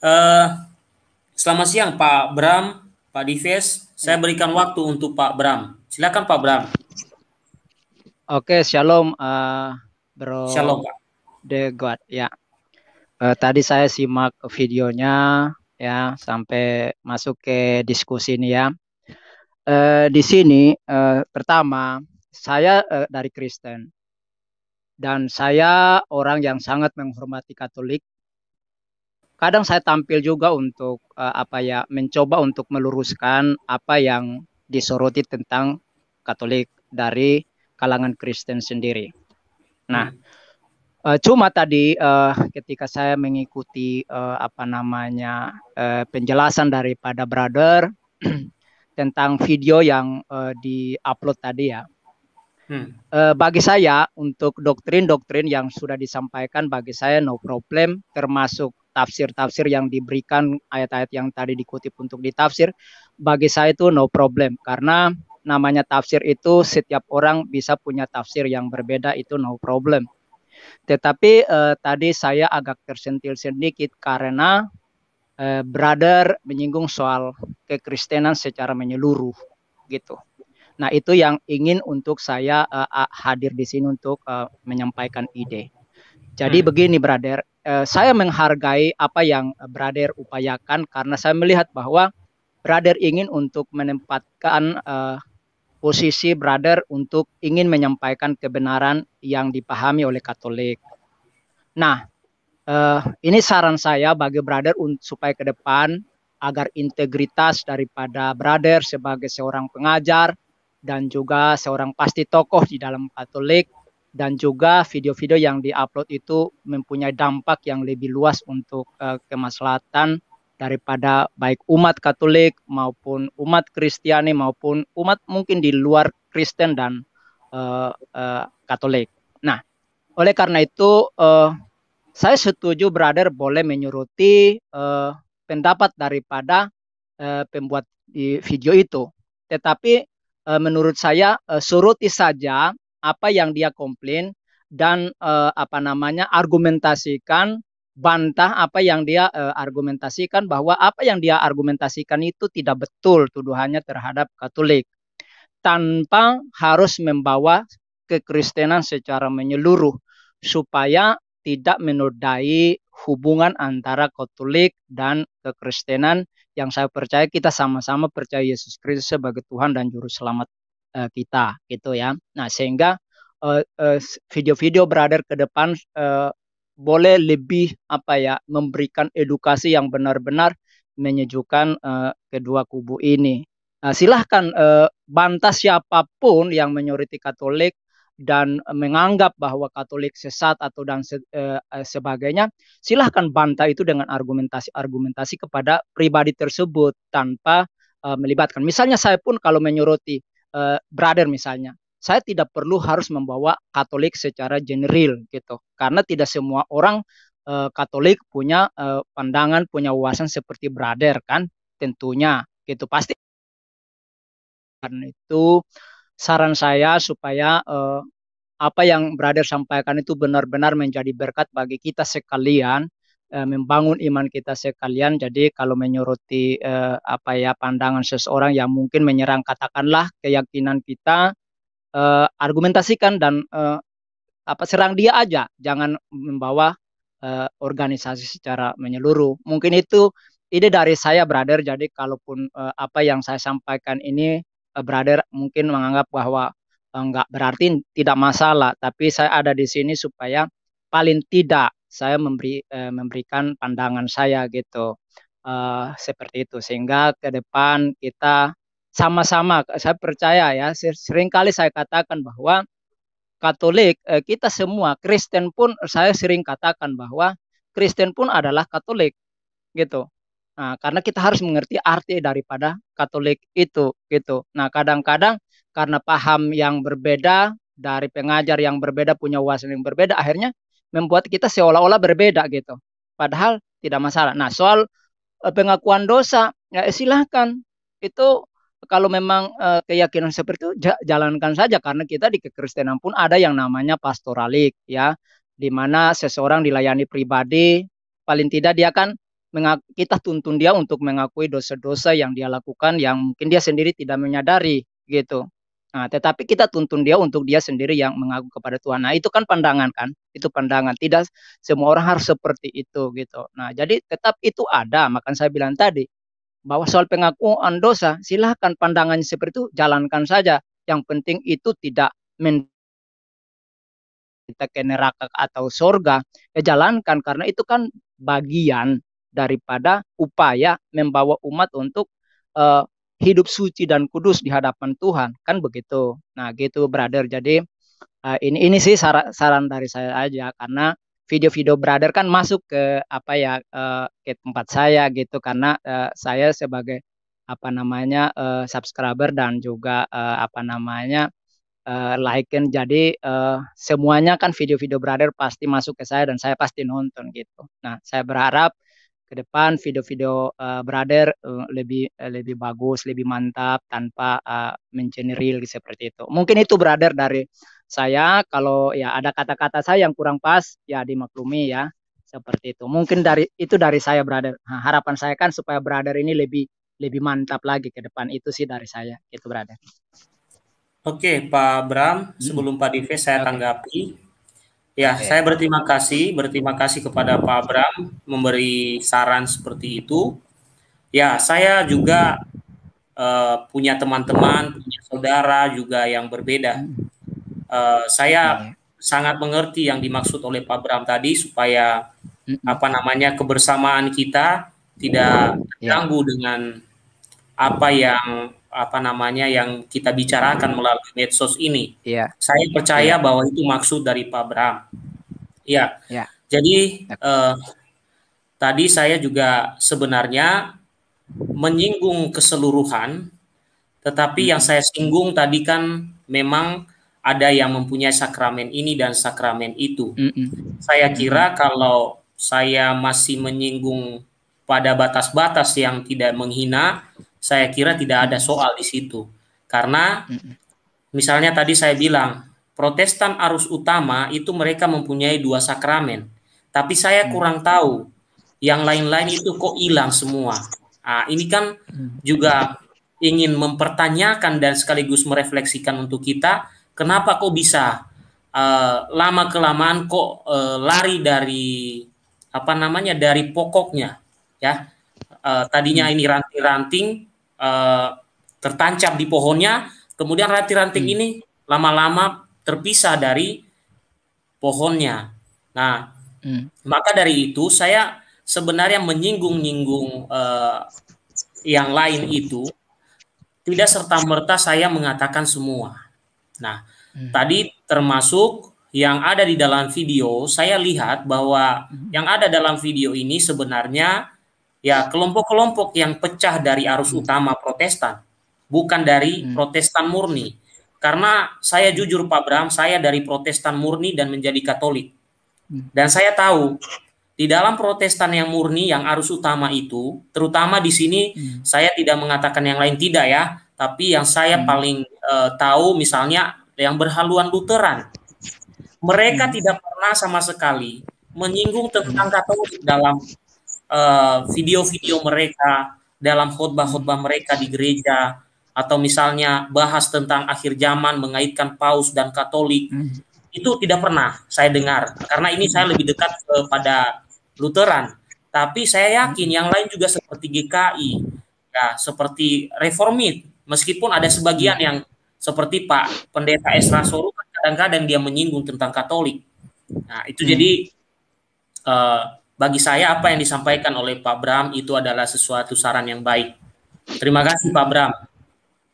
Uh, selamat siang Pak Bram, Pak Dives. Saya ya. berikan waktu untuk Pak Bram. Silakan Pak Bram. Oke, shalom uh, Bro. Shalom Pak. The God, ya. Uh, tadi saya simak videonya ya sampai masuk ke diskusi ini ya. Uh, di sini uh, pertama saya uh, dari Kristen dan saya orang yang sangat menghormati Katolik kadang saya tampil juga untuk uh, apa ya mencoba untuk meluruskan apa yang disoroti tentang Katolik dari kalangan Kristen sendiri. Nah, uh, cuma tadi uh, ketika saya mengikuti uh, apa namanya uh, penjelasan daripada brother tentang video yang uh, di tadi ya. Hmm. Uh, bagi saya untuk doktrin-doktrin yang sudah disampaikan bagi saya no problem termasuk tafsir-tafsir yang diberikan ayat-ayat yang tadi dikutip untuk ditafsir bagi saya itu no problem karena namanya tafsir itu setiap orang bisa punya tafsir yang berbeda itu no problem. Tetapi eh, tadi saya agak tersentil sedikit karena eh, brother menyinggung soal kekristenan secara menyeluruh gitu. Nah, itu yang ingin untuk saya eh, hadir di sini untuk eh, menyampaikan ide. Jadi hmm. begini, brother, eh, saya menghargai apa yang brother upayakan karena saya melihat bahwa brother ingin untuk menempatkan eh, posisi brother untuk ingin menyampaikan kebenaran yang dipahami oleh Katolik. Nah, eh, ini saran saya bagi brother supaya ke depan agar integritas daripada brother sebagai seorang pengajar dan juga seorang pasti tokoh di dalam Katolik dan juga video-video yang diupload itu mempunyai dampak yang lebih luas untuk uh, kemaslahatan daripada baik umat Katolik maupun umat Kristiani maupun umat mungkin di luar Kristen dan uh, uh, Katolik. Nah, oleh karena itu uh, saya setuju brother boleh menyuruti uh, pendapat daripada uh, pembuat di video itu. Tetapi uh, menurut saya uh, suruti saja apa yang dia komplain dan uh, apa namanya argumentasikan bantah apa yang dia uh, argumentasikan bahwa apa yang dia argumentasikan itu tidak betul tuduhannya terhadap Katolik tanpa harus membawa kekristenan secara menyeluruh supaya tidak menodai hubungan antara Katolik dan kekristenan yang saya percaya kita sama-sama percaya Yesus Kristus sebagai Tuhan dan juru selamat uh, kita gitu ya. Nah sehingga eh, eh, video-video uh, uh, brother ke depan uh, boleh lebih apa ya memberikan edukasi yang benar-benar menyejukkan uh, kedua kubu ini. Nah, silahkan uh, bantah siapapun yang menyoroti Katolik dan menganggap bahwa Katolik sesat atau dan se, uh, sebagainya, silahkan bantah itu dengan argumentasi-argumentasi kepada pribadi tersebut tanpa uh, melibatkan. Misalnya saya pun kalau menyoroti Eh, brother misalnya saya tidak perlu harus membawa Katolik secara general gitu karena tidak semua orang uh, Katolik punya uh, pandangan punya wawasan seperti brother kan tentunya gitu pasti karena itu saran saya supaya uh, apa yang brother sampaikan itu benar-benar menjadi berkat bagi kita sekalian Eh, membangun iman kita sekalian. Jadi kalau menyoroti eh, apa ya pandangan seseorang yang mungkin menyerang katakanlah keyakinan kita eh, argumentasikan dan eh, apa serang dia aja, jangan membawa eh, organisasi secara menyeluruh. Mungkin itu ide dari saya brother. Jadi kalaupun eh, apa yang saya sampaikan ini eh, brother mungkin menganggap bahwa enggak eh, berarti tidak masalah, tapi saya ada di sini supaya paling tidak saya memberi eh, memberikan pandangan saya gitu uh, seperti itu sehingga ke depan kita sama-sama saya percaya ya seringkali saya katakan bahwa Katolik eh, kita semua Kristen pun saya sering katakan bahwa Kristen pun adalah Katolik gitu nah, karena kita harus mengerti arti daripada Katolik itu gitu nah kadang-kadang karena paham yang berbeda dari pengajar yang berbeda punya wawasan yang berbeda akhirnya membuat kita seolah-olah berbeda gitu. Padahal tidak masalah. Nah, soal eh, pengakuan dosa, ya silahkan. Itu kalau memang eh, keyakinan seperti itu jalankan saja karena kita di kekristenan pun ada yang namanya pastoralik ya di mana seseorang dilayani pribadi paling tidak dia kan kita tuntun dia untuk mengakui dosa-dosa yang dia lakukan yang mungkin dia sendiri tidak menyadari gitu Nah, tetapi kita tuntun dia untuk dia sendiri yang mengaku kepada Tuhan. Nah, itu kan pandangan kan? Itu pandangan. Tidak semua orang harus seperti itu gitu. Nah, jadi tetap itu ada. Makan saya bilang tadi bahwa soal pengakuan dosa, silahkan pandangannya seperti itu jalankan saja. Yang penting itu tidak men kita ke neraka atau surga, ya jalankan karena itu kan bagian daripada upaya membawa umat untuk uh, hidup suci dan kudus di hadapan Tuhan kan begitu nah gitu brother jadi uh, ini ini sih saran, saran dari saya aja karena video-video brother kan masuk ke apa ya uh, ke tempat saya gitu karena uh, saya sebagai apa namanya uh, subscriber dan juga uh, apa namanya uh, like -in. jadi uh, semuanya kan video-video brother pasti masuk ke saya dan saya pasti nonton gitu nah saya berharap ke depan video-video uh, brother uh, lebih uh, lebih bagus, lebih mantap tanpa uh, mencenderil seperti itu. Mungkin itu brother dari saya kalau ya ada kata-kata saya yang kurang pas ya dimaklumi ya seperti itu. Mungkin dari itu dari saya brother. Nah, harapan saya kan supaya brother ini lebih lebih mantap lagi ke depan itu sih dari saya itu brother. Oke, Pak Bram, hmm. sebelum Pak Dive saya okay. tanggapi Ya, okay. saya berterima kasih, berterima kasih kepada Pak Abram memberi saran seperti itu. Ya, saya juga uh, punya teman-teman, punya saudara juga yang berbeda. Uh, saya sangat mengerti yang dimaksud oleh Pak Bram tadi supaya apa namanya kebersamaan kita tidak ya. terganggu dengan apa yang apa namanya yang kita bicarakan melalui medsos ini. Yeah. Saya percaya yeah. bahwa itu maksud dari Pak Bram. Ya. Yeah. Jadi okay. Iya. uh, eh, tadi saya juga sebenarnya menyinggung keseluruhan, tetapi yang saya singgung tadi kan memang ada yang mempunyai sakramen ini dan sakramen itu. Mm -mm. Saya kira kalau saya masih menyinggung pada batas-batas yang tidak menghina, saya kira tidak ada soal di situ. Karena misalnya tadi saya bilang Protestan arus utama itu mereka mempunyai dua sakramen. Tapi saya mm. kurang tahu yang lain-lain itu kok hilang semua. Nah, ini kan mm. juga ingin mempertanyakan dan sekaligus merefleksikan untuk kita kenapa kok bisa uh, eh, lama kelamaan kok uh, lari dari apa namanya dari pokoknya ya uh, tadinya mm. ini ranting-ranting uh, tertancap di pohonnya, kemudian ranting-ranting hmm. ini lama-lama terpisah dari pohonnya. Nah, hmm. maka dari itu saya sebenarnya menyinggung-nyinggung uh, yang lain itu tidak serta merta saya mengatakan semua. Nah, hmm. tadi termasuk yang ada di dalam video, saya lihat bahwa hmm. yang ada dalam video ini sebenarnya ya kelompok-kelompok yang pecah dari arus hmm. utama Protestan, bukan dari hmm. Protestan murni. Karena saya jujur Pak Bram, saya dari Protestan murni dan menjadi Katolik. Hmm. Dan saya tahu di dalam Protestan yang murni yang arus utama itu, terutama di sini hmm. saya tidak mengatakan yang lain tidak ya, tapi yang saya hmm. paling uh, tahu misalnya yang berhaluan Lutheran. Mereka hmm. tidak pernah sama sekali menyinggung tentang hmm. Katolik dalam Eh, video-video uh, mereka dalam khutbah-khutbah mereka di gereja atau misalnya bahas tentang akhir zaman mengaitkan paus dan katolik hmm. itu tidak pernah saya dengar karena ini saya lebih dekat kepada Lutheran tapi saya yakin yang lain juga seperti GKI ya seperti reformit meskipun ada sebagian yang seperti Pak Pendeta Esra Soru kadang-kadang dia menyinggung tentang Katolik nah itu hmm. jadi uh, bagi saya apa yang disampaikan oleh Pak Bram itu adalah sesuatu saran yang baik. Terima kasih Pak Bram.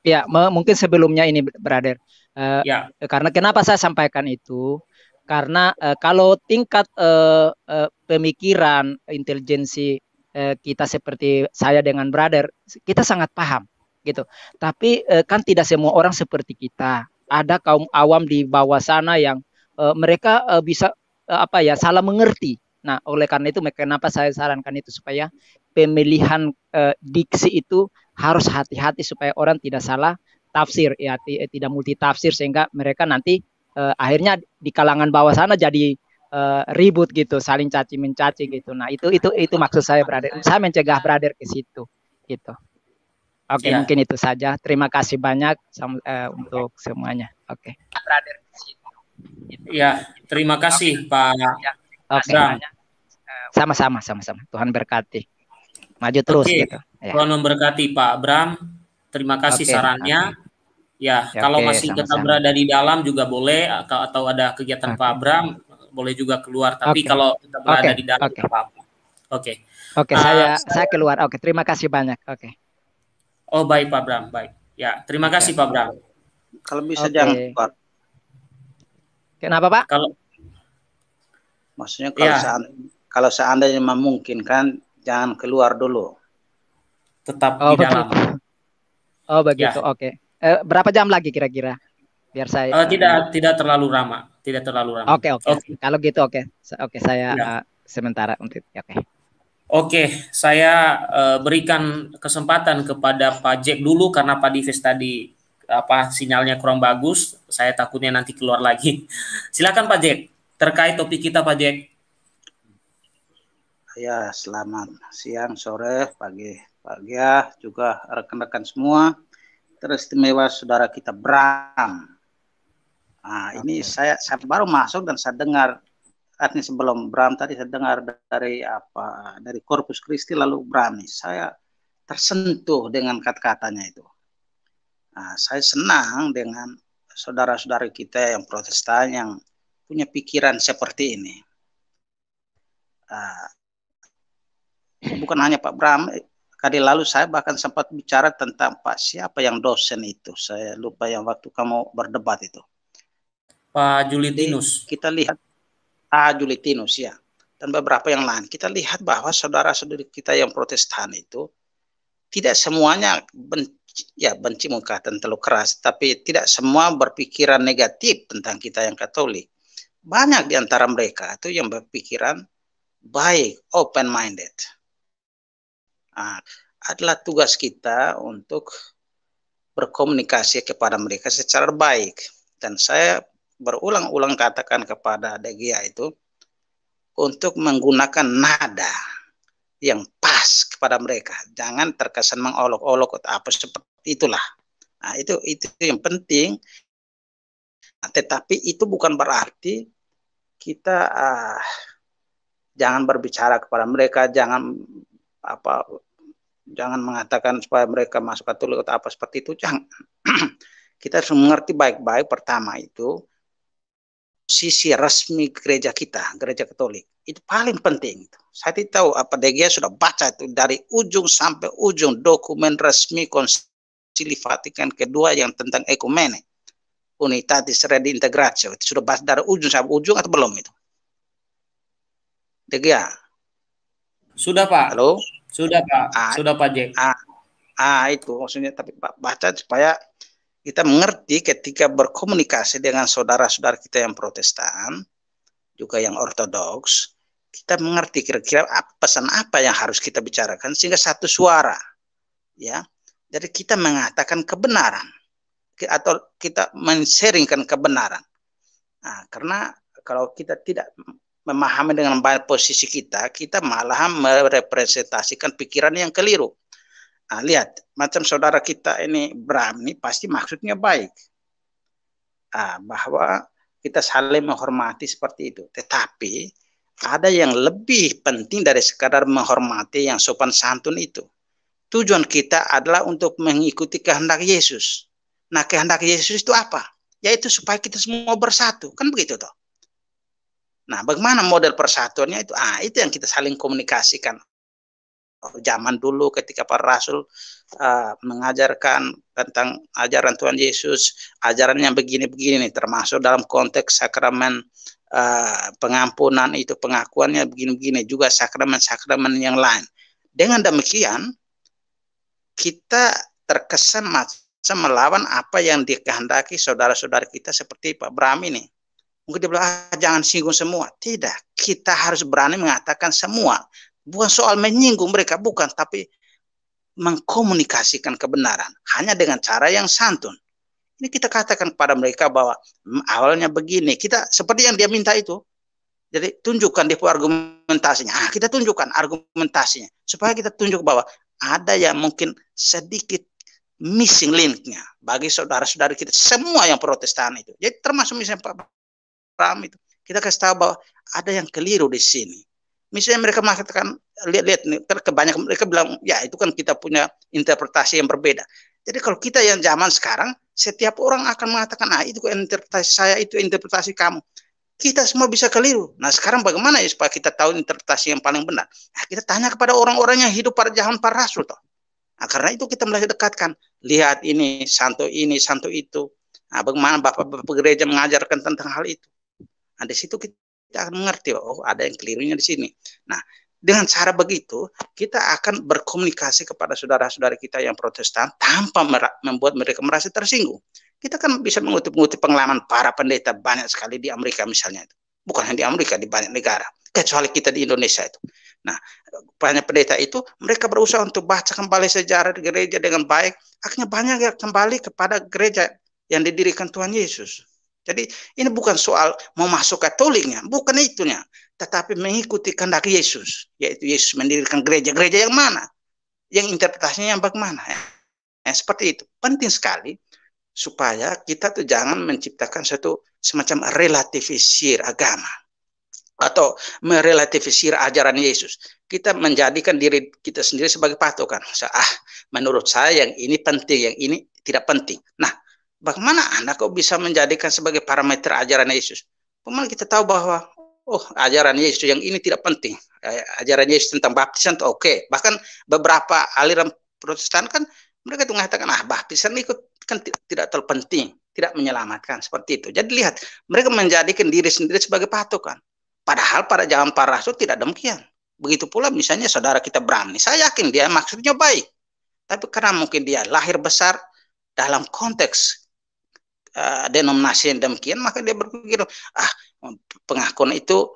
Ya, mungkin sebelumnya ini, brother. Uh, ya. Karena kenapa saya sampaikan itu? Karena uh, kalau tingkat uh, uh, pemikiran, intelijensi uh, kita seperti saya dengan brother, kita sangat paham, gitu. Tapi uh, kan tidak semua orang seperti kita. Ada kaum awam di bawah sana yang uh, mereka uh, bisa uh, apa ya salah mengerti Nah, oleh karena itu kenapa saya sarankan itu supaya pemilihan eh, diksi itu harus hati-hati supaya orang tidak salah tafsir ya eh, tidak multi tafsir sehingga mereka nanti eh, akhirnya di kalangan bawah sana jadi eh, ribut gitu, saling caci mencaci gitu. Nah, itu itu itu maksud saya brother. Saya mencegah brother ke situ gitu. Oke, okay, ya. mungkin itu saja. Terima kasih banyak sama, eh, untuk semuanya. Oke. Okay. Gitu. Ya, terima kasih okay. Pak ya. Oke. Okay. Eh, sama-sama, sama-sama. Tuhan berkati. Maju terus okay. gitu. Ya. Tuhan memberkati Pak Bram. Terima kasih okay. sarannya. Okay. Ya, okay. kalau masih sama kita berada di dalam juga boleh atau ada kegiatan okay. Pak Bram boleh juga keluar. Tapi okay. kalau kita berada okay. di dalam oke. Oke. Oke, saya eh, saya keluar. Oke, okay, terima kasih banyak. Oke. Okay. Oh, baik Pak Bram, baik. Ya, terima kasih Pak Bram. Kalau bisa okay. jangan keluar. Kenapa Pak? Kalau Maksudnya kalau, ya. seandainya, kalau seandainya memungkinkan, jangan keluar dulu. Tetap oh, di dalam. Oh begitu, ya. oke. Eh, berapa jam lagi kira-kira? Biar saya. Uh, tidak, uh, tidak terlalu lama, tidak terlalu lama. Oke, okay, oke. Kalau gitu, oke, oke okay, saya ya. uh, sementara untuk, ya, oke. Oke, saya uh, berikan kesempatan kepada Pak Jack dulu karena Pak Divis tadi apa sinyalnya kurang bagus. Saya takutnya nanti keluar lagi. Silakan Pak Jack terkait topik kita Pak Jack. Ya, selamat siang, sore, pagi, pagi ya juga rekan-rekan semua. Teristimewa saudara kita Bram. Nah, okay. ini saya saya baru masuk dan saya dengar artinya eh, sebelum Bram tadi saya dengar dari apa dari Corpus Christi lalu Bram ini Saya tersentuh dengan kata-katanya itu. Nah, saya senang dengan saudara-saudari kita yang protestan yang punya pikiran seperti ini. Uh, bukan hanya Pak Bram, kali lalu saya bahkan sempat bicara tentang Pak siapa yang dosen itu. Saya lupa yang waktu kamu berdebat itu. Pak Julitinus. Jadi kita lihat Ah Julitinus ya dan beberapa yang lain. Kita lihat bahwa saudara-saudari kita yang Protestan itu tidak semuanya benci, ya benci dan teluk keras, tapi tidak semua berpikiran negatif tentang kita yang Katolik banyak di antara mereka itu yang berpikiran baik, open minded. Nah, adalah tugas kita untuk berkomunikasi kepada mereka secara baik. Dan saya berulang-ulang katakan kepada DGA itu untuk menggunakan nada yang pas kepada mereka. Jangan terkesan mengolok-olok atau apa seperti itulah. Nah, itu itu yang penting tetapi itu bukan berarti kita uh, jangan berbicara kepada mereka, jangan apa jangan mengatakan supaya mereka masuk Katolik atau apa seperti itu, jangan. kita harus mengerti baik-baik pertama itu sisi resmi gereja kita, gereja Katolik. Itu paling penting. Saya tidak tahu apa DGA sudah baca itu dari ujung sampai ujung dokumen resmi Konsili Vatikan kedua yang tentang ekumenik unitatis redintegratio itu sudah bahas dari ujung sampai ujung atau belum itu? Tiga? Sudah Pak. Halo. Sudah Pak. Ah, sudah Pak Jack. Ah, ah itu maksudnya tapi Pak baca supaya kita mengerti ketika berkomunikasi dengan saudara-saudara kita yang Protestan juga yang Ortodoks kita mengerti kira-kira pesan apa yang harus kita bicarakan sehingga satu suara ya jadi kita mengatakan kebenaran atau kita menseringkan kebenaran. Nah, karena kalau kita tidak memahami dengan baik posisi kita, kita malah merepresentasikan pikiran yang keliru. Nah, lihat, macam saudara kita ini Bram ini pasti maksudnya baik. Nah, bahwa kita saling menghormati seperti itu. Tetapi ada yang lebih penting dari sekadar menghormati yang sopan santun itu. Tujuan kita adalah untuk mengikuti kehendak Yesus. Nah, kehendak Yesus itu apa? Yaitu supaya kita semua bersatu. Kan begitu toh. Nah, bagaimana model persatuannya itu? Ah, itu yang kita saling komunikasikan. Zaman dulu ketika para rasul uh, mengajarkan tentang ajaran Tuhan Yesus, ajarannya begini-begini nih, termasuk dalam konteks sakramen uh, pengampunan itu pengakuannya begini-begini juga sakramen-sakramen yang lain. Dengan demikian, kita terkesan macam melawan apa yang dikehendaki saudara-saudara kita seperti Pak Bram ini. Mungkin dia bilang, ah, jangan singgung semua. Tidak, kita harus berani mengatakan semua. Bukan soal menyinggung mereka, bukan. Tapi mengkomunikasikan kebenaran. Hanya dengan cara yang santun. Ini kita katakan kepada mereka bahwa hmm, awalnya begini. Kita seperti yang dia minta itu. Jadi tunjukkan di argumentasinya. Ah, kita tunjukkan argumentasinya. Supaya kita tunjuk bahwa ada yang mungkin sedikit missing linknya bagi saudara-saudara kita semua yang protestan itu. Jadi termasuk misalnya Pak Bram itu. Kita kasih tahu bahwa ada yang keliru di sini. Misalnya mereka mengatakan lihat-lihat nih, kan kebanyakan mereka bilang ya itu kan kita punya interpretasi yang berbeda. Jadi kalau kita yang zaman sekarang, setiap orang akan mengatakan ah itu interpretasi saya, itu interpretasi kamu. Kita semua bisa keliru. Nah sekarang bagaimana ya supaya kita tahu interpretasi yang paling benar? Nah, kita tanya kepada orang-orang yang hidup pada zaman para rasul toh Nah, karena itu kita mulai dekatkan. Lihat ini, santo ini, santo itu. Nah, bagaimana Bapak-Bapak gereja mengajarkan tentang hal itu. Nah, di situ kita akan mengerti, oh ada yang kelirunya di sini. Nah, dengan cara begitu, kita akan berkomunikasi kepada saudara-saudara kita yang protestan tanpa membuat mereka merasa tersinggung. Kita kan bisa mengutip-ngutip pengalaman para pendeta banyak sekali di Amerika misalnya. Itu bukan hanya di Amerika di banyak negara kecuali kita di Indonesia itu. Nah, banyak pendeta itu mereka berusaha untuk baca kembali sejarah gereja dengan baik, akhirnya banyak yang kembali kepada gereja yang didirikan Tuhan Yesus. Jadi ini bukan soal mau masuk Katoliknya, bukan itunya, tetapi mengikuti kehendak Yesus, yaitu Yesus mendirikan gereja-gereja yang mana, yang interpretasinya yang bagaimana. Ya, seperti itu penting sekali supaya kita tuh jangan menciptakan satu semacam relativisir agama atau merelativisir ajaran Yesus. Kita menjadikan diri kita sendiri sebagai patokan. Ah, menurut saya yang ini penting, yang ini tidak penting. Nah, bagaimana Anda kok bisa menjadikan sebagai parameter ajaran Yesus? Pemain kita tahu bahwa oh ajaran Yesus yang ini tidak penting. Eh, ajaran Yesus tentang baptisan oke. Okay. Bahkan beberapa aliran Protestan kan mereka itu mengatakan ah bah pisan ikut kan tidak terlalu penting, tidak menyelamatkan seperti itu jadi lihat mereka menjadikan diri sendiri sebagai patokan padahal pada zaman para rasul tidak demikian begitu pula misalnya saudara kita berani, saya yakin dia maksudnya baik tapi karena mungkin dia lahir besar dalam konteks uh, denominasi yang demikian maka dia berpikir ah pengakuan itu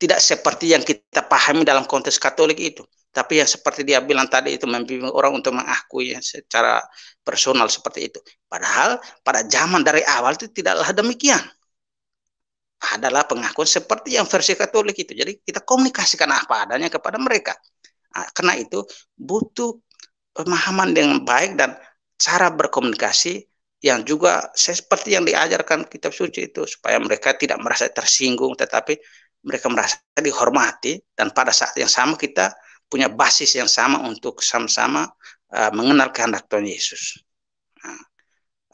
tidak seperti yang kita pahami dalam konteks Katolik itu tapi ya seperti dia bilang tadi itu membimbing orang untuk mengakui ya, secara personal seperti itu. Padahal pada zaman dari awal itu tidaklah demikian. Adalah pengakuan seperti yang versi Katolik itu. Jadi kita komunikasikan apa adanya kepada mereka. Nah, karena itu butuh pemahaman yang baik dan cara berkomunikasi yang juga seperti yang diajarkan kitab suci itu supaya mereka tidak merasa tersinggung tetapi mereka merasa dihormati dan pada saat yang sama kita punya basis yang sama untuk sama-sama uh, mengenal kehendak Tuhan Yesus. Nah,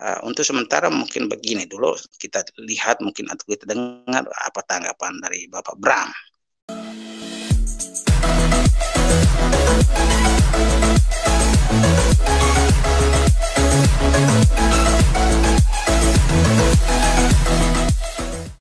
uh, untuk sementara mungkin begini dulu kita lihat mungkin atau kita dengar apa tanggapan dari Bapak Bram. Thank you.